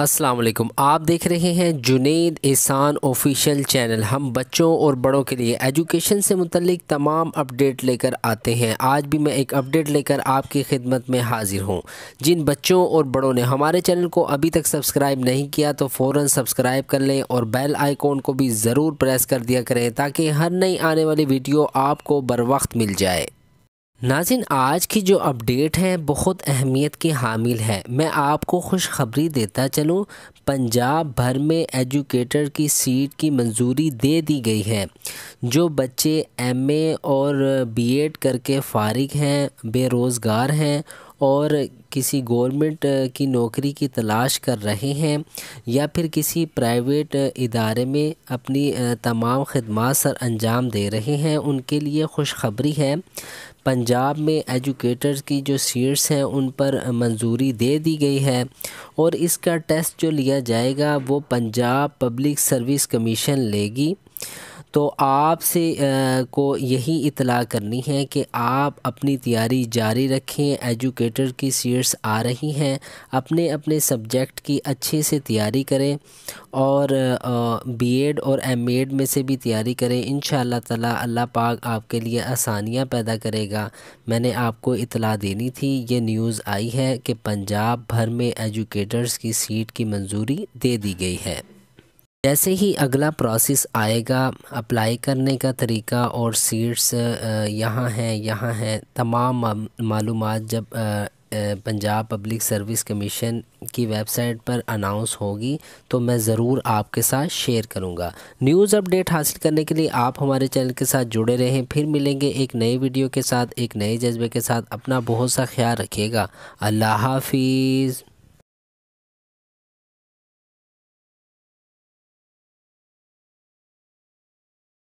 असलम आप देख रहे हैं जुनेद एहसान ऑफिशियल चैनल हम बच्चों और बड़ों के लिए एजुकेशन से मुतलिक तमाम अपडेट लेकर आते हैं आज भी मैं एक अपडेट लेकर आपकी खिदमत में हाजिर हूँ जिन बच्चों और बड़ों ने हमारे चैनल को अभी तक सब्सक्राइब नहीं किया तो फ़ौर सब्सक्राइब कर लें और बेल आइकॉन को भी ज़रूर प्रेस कर दिया करें ताकि हर नई आने वाली वीडियो आपको बर वक्त मिल जाए नाजिन आज की जो अपडेट है बहुत अहमियत की हामिल है मैं आपको खुशखबरी देता चलूं पंजाब भर में एजुकेटर की सीट की मंजूरी दे दी गई है जो बच्चे एमए और बीएड करके फारिग हैं बेरोज़गार हैं और किसी गवर्नमेंट की नौकरी की तलाश कर रहे हैं या फिर किसी प्राइवेट इदारे में अपनी तमाम खदमात सर अंजाम दे रहे हैं उनके लिए खुशखबरी है पंजाब में एजुकेटर्स की जो सीट्स हैं उन पर मंजूरी दे दी गई है और इसका टेस्ट जो लिया जाएगा वो पंजाब पब्लिक सर्विस कमीशन लेगी तो आपसे को यही इतला करनी है कि आप अपनी तैयारी जारी रखें एजुकेटर की सीट्स आ रही हैं अपने अपने सब्जेक्ट की अच्छे से तैयारी करें और बीएड और एमएड में से भी तैयारी करें इन ताला अल्लाह पाक आपके लिए आसानियाँ पैदा करेगा मैंने आपको इतला देनी थी ये न्यूज़ आई है कि पंजाब भर में एजुकेटर्स की सीट की मंजूरी दे दी गई है जैसे ही अगला प्रोसेस आएगा अप्लाई करने का तरीका और सीट्स यहाँ हैं यहाँ हैं तमाम मालूम जब पंजाब पब्लिक सर्विस कमीशन की वेबसाइट पर अनाउंस होगी तो मैं ज़रूर आपके साथ शेयर करूँगा न्यूज़ अपडेट हासिल करने के लिए आप हमारे चैनल के साथ जुड़े रहें फिर मिलेंगे एक नए वीडियो के साथ एक नए जज्बे के साथ अपना बहुत सा ख्याल रखिएगा अल्लाह हाफिज़